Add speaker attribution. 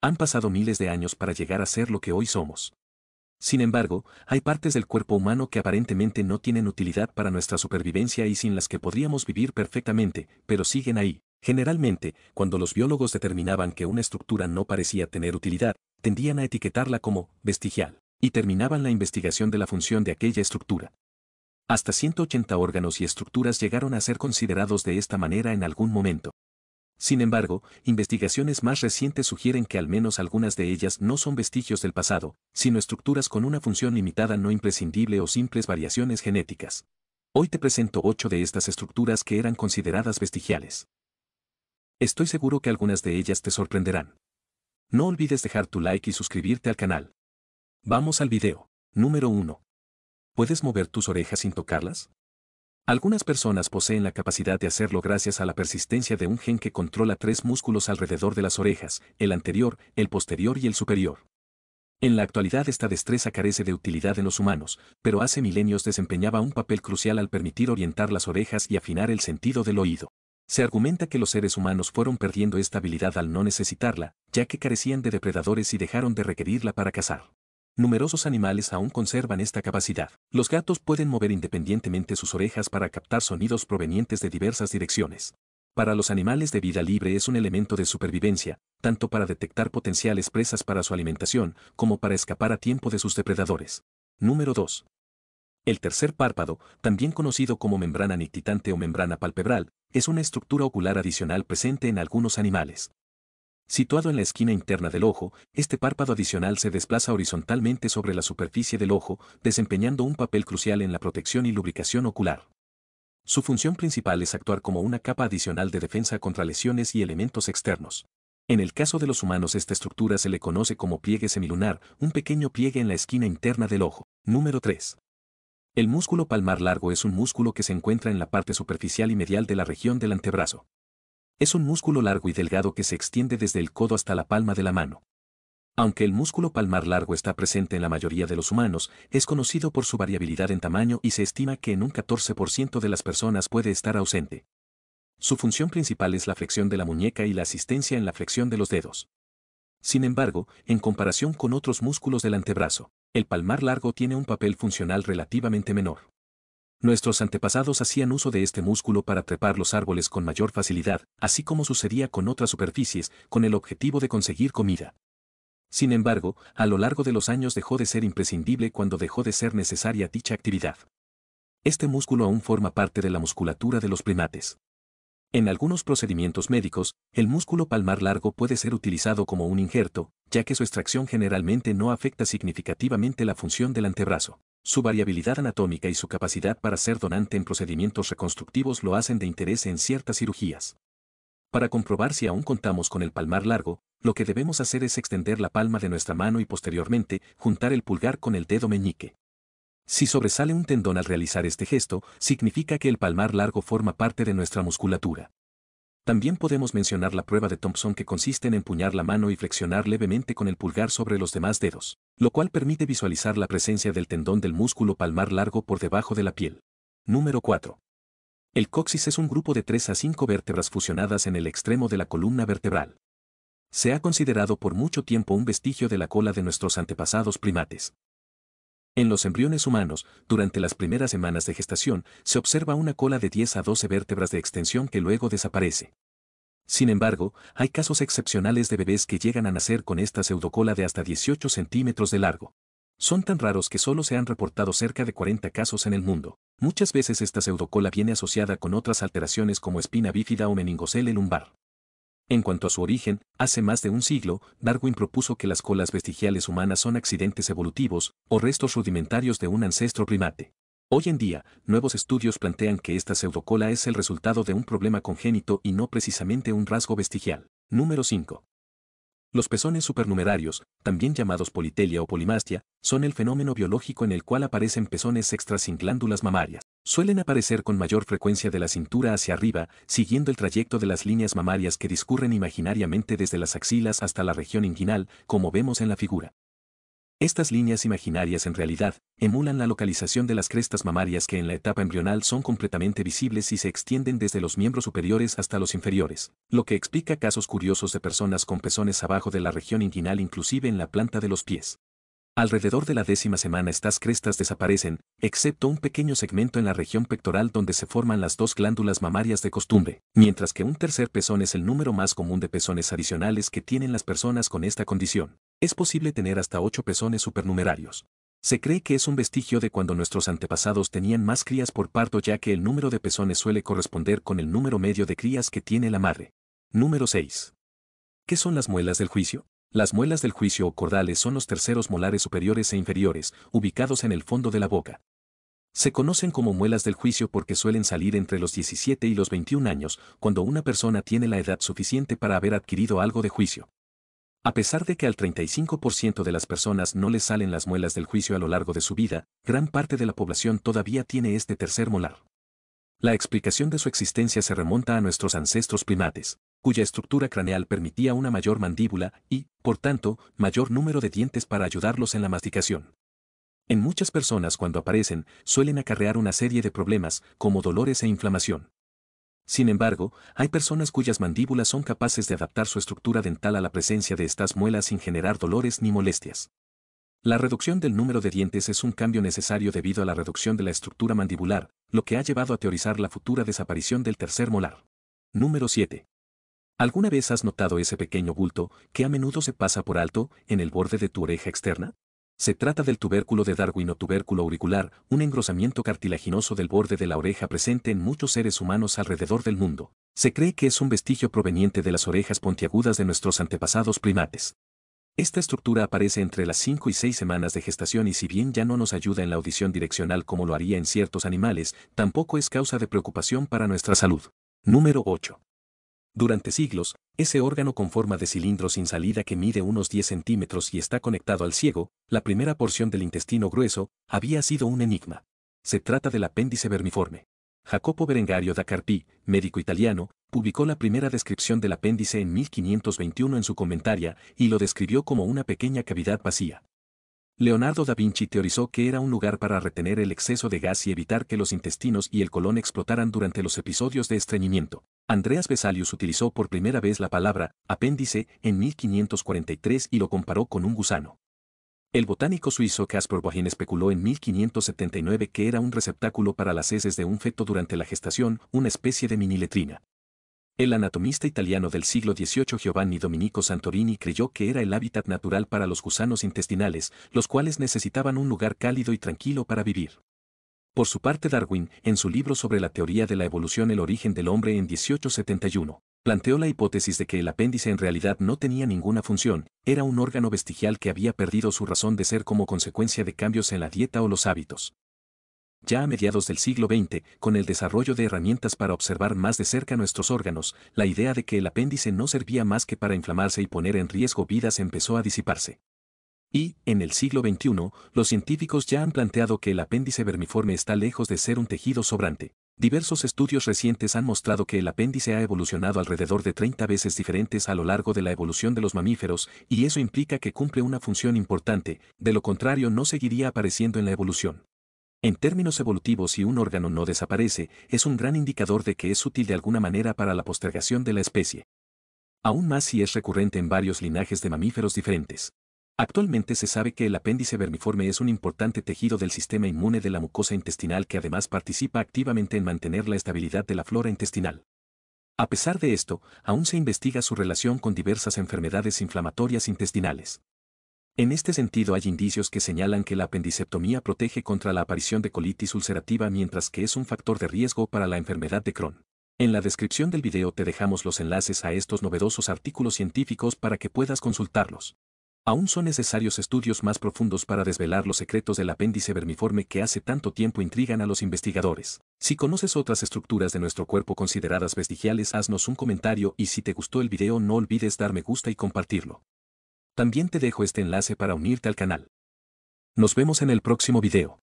Speaker 1: Han pasado miles de años para llegar a ser lo que hoy somos. Sin embargo, hay partes del cuerpo humano que aparentemente no tienen utilidad para nuestra supervivencia y sin las que podríamos vivir perfectamente, pero siguen ahí. Generalmente, cuando los biólogos determinaban que una estructura no parecía tener utilidad, tendían a etiquetarla como vestigial, y terminaban la investigación de la función de aquella estructura. Hasta 180 órganos y estructuras llegaron a ser considerados de esta manera en algún momento. Sin embargo, investigaciones más recientes sugieren que al menos algunas de ellas no son vestigios del pasado, sino estructuras con una función limitada no imprescindible o simples variaciones genéticas. Hoy te presento ocho de estas estructuras que eran consideradas vestigiales. Estoy seguro que algunas de ellas te sorprenderán. No olvides dejar tu like y suscribirte al canal. Vamos al video. Número 1. ¿Puedes mover tus orejas sin tocarlas? Algunas personas poseen la capacidad de hacerlo gracias a la persistencia de un gen que controla tres músculos alrededor de las orejas, el anterior, el posterior y el superior. En la actualidad esta destreza carece de utilidad en los humanos, pero hace milenios desempeñaba un papel crucial al permitir orientar las orejas y afinar el sentido del oído. Se argumenta que los seres humanos fueron perdiendo esta habilidad al no necesitarla, ya que carecían de depredadores y dejaron de requerirla para cazar. Numerosos animales aún conservan esta capacidad. Los gatos pueden mover independientemente sus orejas para captar sonidos provenientes de diversas direcciones. Para los animales de vida libre es un elemento de supervivencia, tanto para detectar potenciales presas para su alimentación como para escapar a tiempo de sus depredadores. Número 2. El tercer párpado, también conocido como membrana nictitante o membrana palpebral, es una estructura ocular adicional presente en algunos animales. Situado en la esquina interna del ojo, este párpado adicional se desplaza horizontalmente sobre la superficie del ojo, desempeñando un papel crucial en la protección y lubricación ocular. Su función principal es actuar como una capa adicional de defensa contra lesiones y elementos externos. En el caso de los humanos esta estructura se le conoce como pliegue semilunar, un pequeño pliegue en la esquina interna del ojo. Número 3. El músculo palmar largo es un músculo que se encuentra en la parte superficial y medial de la región del antebrazo. Es un músculo largo y delgado que se extiende desde el codo hasta la palma de la mano. Aunque el músculo palmar largo está presente en la mayoría de los humanos, es conocido por su variabilidad en tamaño y se estima que en un 14% de las personas puede estar ausente. Su función principal es la flexión de la muñeca y la asistencia en la flexión de los dedos. Sin embargo, en comparación con otros músculos del antebrazo, el palmar largo tiene un papel funcional relativamente menor. Nuestros antepasados hacían uso de este músculo para trepar los árboles con mayor facilidad, así como sucedía con otras superficies, con el objetivo de conseguir comida. Sin embargo, a lo largo de los años dejó de ser imprescindible cuando dejó de ser necesaria dicha actividad. Este músculo aún forma parte de la musculatura de los primates. En algunos procedimientos médicos, el músculo palmar largo puede ser utilizado como un injerto, ya que su extracción generalmente no afecta significativamente la función del antebrazo. Su variabilidad anatómica y su capacidad para ser donante en procedimientos reconstructivos lo hacen de interés en ciertas cirugías. Para comprobar si aún contamos con el palmar largo, lo que debemos hacer es extender la palma de nuestra mano y posteriormente juntar el pulgar con el dedo meñique. Si sobresale un tendón al realizar este gesto, significa que el palmar largo forma parte de nuestra musculatura. También podemos mencionar la prueba de Thompson que consiste en empuñar la mano y flexionar levemente con el pulgar sobre los demás dedos, lo cual permite visualizar la presencia del tendón del músculo palmar largo por debajo de la piel. Número 4. El coccis es un grupo de 3 a 5 vértebras fusionadas en el extremo de la columna vertebral. Se ha considerado por mucho tiempo un vestigio de la cola de nuestros antepasados primates. En los embriones humanos, durante las primeras semanas de gestación, se observa una cola de 10 a 12 vértebras de extensión que luego desaparece. Sin embargo, hay casos excepcionales de bebés que llegan a nacer con esta pseudocola de hasta 18 centímetros de largo. Son tan raros que solo se han reportado cerca de 40 casos en el mundo. Muchas veces esta pseudocola viene asociada con otras alteraciones como espina bífida o meningocele lumbar. En cuanto a su origen, hace más de un siglo, Darwin propuso que las colas vestigiales humanas son accidentes evolutivos o restos rudimentarios de un ancestro primate. Hoy en día, nuevos estudios plantean que esta pseudocola es el resultado de un problema congénito y no precisamente un rasgo vestigial. Número 5. Los pezones supernumerarios, también llamados politelia o polimastia, son el fenómeno biológico en el cual aparecen pezones extras sin glándulas mamarias. Suelen aparecer con mayor frecuencia de la cintura hacia arriba, siguiendo el trayecto de las líneas mamarias que discurren imaginariamente desde las axilas hasta la región inguinal, como vemos en la figura. Estas líneas imaginarias en realidad emulan la localización de las crestas mamarias que en la etapa embrional son completamente visibles y se extienden desde los miembros superiores hasta los inferiores, lo que explica casos curiosos de personas con pezones abajo de la región inguinal inclusive en la planta de los pies. Alrededor de la décima semana estas crestas desaparecen, excepto un pequeño segmento en la región pectoral donde se forman las dos glándulas mamarias de costumbre, mientras que un tercer pezón es el número más común de pezones adicionales que tienen las personas con esta condición es posible tener hasta 8 pezones supernumerarios. Se cree que es un vestigio de cuando nuestros antepasados tenían más crías por parto ya que el número de pezones suele corresponder con el número medio de crías que tiene la madre. Número 6. ¿Qué son las muelas del juicio? Las muelas del juicio o cordales son los terceros molares superiores e inferiores, ubicados en el fondo de la boca. Se conocen como muelas del juicio porque suelen salir entre los 17 y los 21 años, cuando una persona tiene la edad suficiente para haber adquirido algo de juicio. A pesar de que al 35% de las personas no les salen las muelas del juicio a lo largo de su vida, gran parte de la población todavía tiene este tercer molar. La explicación de su existencia se remonta a nuestros ancestros primates, cuya estructura craneal permitía una mayor mandíbula y, por tanto, mayor número de dientes para ayudarlos en la masticación. En muchas personas cuando aparecen, suelen acarrear una serie de problemas, como dolores e inflamación. Sin embargo, hay personas cuyas mandíbulas son capaces de adaptar su estructura dental a la presencia de estas muelas sin generar dolores ni molestias. La reducción del número de dientes es un cambio necesario debido a la reducción de la estructura mandibular, lo que ha llevado a teorizar la futura desaparición del tercer molar. Número 7. ¿Alguna vez has notado ese pequeño bulto, que a menudo se pasa por alto, en el borde de tu oreja externa? Se trata del tubérculo de Darwin o tubérculo auricular, un engrosamiento cartilaginoso del borde de la oreja presente en muchos seres humanos alrededor del mundo. Se cree que es un vestigio proveniente de las orejas pontiagudas de nuestros antepasados primates. Esta estructura aparece entre las 5 y 6 semanas de gestación y si bien ya no nos ayuda en la audición direccional como lo haría en ciertos animales, tampoco es causa de preocupación para nuestra salud. Número 8. Durante siglos, ese órgano con forma de cilindro sin salida que mide unos 10 centímetros y está conectado al ciego, la primera porción del intestino grueso, había sido un enigma. Se trata del apéndice vermiforme. Jacopo Berengario da Carpi, médico italiano, publicó la primera descripción del apéndice en 1521 en su comentario y lo describió como una pequeña cavidad vacía. Leonardo da Vinci teorizó que era un lugar para retener el exceso de gas y evitar que los intestinos y el colon explotaran durante los episodios de estreñimiento. Andreas Vesalius utilizó por primera vez la palabra apéndice en 1543 y lo comparó con un gusano. El botánico suizo Caspar Bohin especuló en 1579 que era un receptáculo para las heces de un feto durante la gestación, una especie de miniletrina. El anatomista italiano del siglo XVIII Giovanni Domenico Santorini creyó que era el hábitat natural para los gusanos intestinales, los cuales necesitaban un lugar cálido y tranquilo para vivir. Por su parte Darwin, en su libro sobre la teoría de la evolución El origen del hombre en 1871, planteó la hipótesis de que el apéndice en realidad no tenía ninguna función, era un órgano vestigial que había perdido su razón de ser como consecuencia de cambios en la dieta o los hábitos. Ya a mediados del siglo XX, con el desarrollo de herramientas para observar más de cerca nuestros órganos, la idea de que el apéndice no servía más que para inflamarse y poner en riesgo vidas empezó a disiparse. Y, en el siglo XXI, los científicos ya han planteado que el apéndice vermiforme está lejos de ser un tejido sobrante. Diversos estudios recientes han mostrado que el apéndice ha evolucionado alrededor de 30 veces diferentes a lo largo de la evolución de los mamíferos, y eso implica que cumple una función importante, de lo contrario no seguiría apareciendo en la evolución. En términos evolutivos, si un órgano no desaparece, es un gran indicador de que es útil de alguna manera para la postergación de la especie. Aún más si es recurrente en varios linajes de mamíferos diferentes. Actualmente se sabe que el apéndice vermiforme es un importante tejido del sistema inmune de la mucosa intestinal que además participa activamente en mantener la estabilidad de la flora intestinal. A pesar de esto, aún se investiga su relación con diversas enfermedades inflamatorias intestinales. En este sentido hay indicios que señalan que la apendicectomía protege contra la aparición de colitis ulcerativa mientras que es un factor de riesgo para la enfermedad de Crohn. En la descripción del video te dejamos los enlaces a estos novedosos artículos científicos para que puedas consultarlos. Aún son necesarios estudios más profundos para desvelar los secretos del apéndice vermiforme que hace tanto tiempo intrigan a los investigadores. Si conoces otras estructuras de nuestro cuerpo consideradas vestigiales, haznos un comentario y si te gustó el video no olvides dar me gusta y compartirlo. También te dejo este enlace para unirte al canal. Nos vemos en el próximo video.